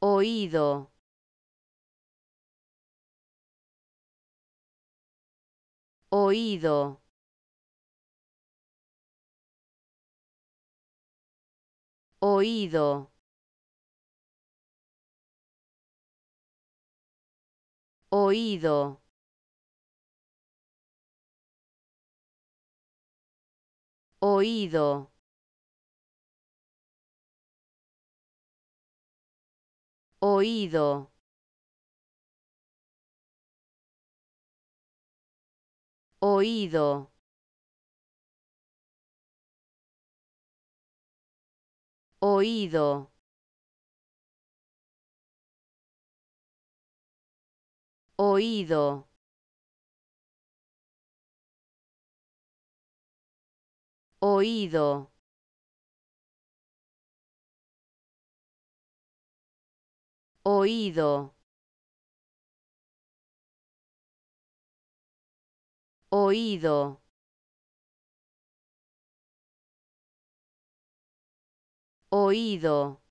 oído oído oído oído oído oído oído oído oído oído oído, oído. Oído.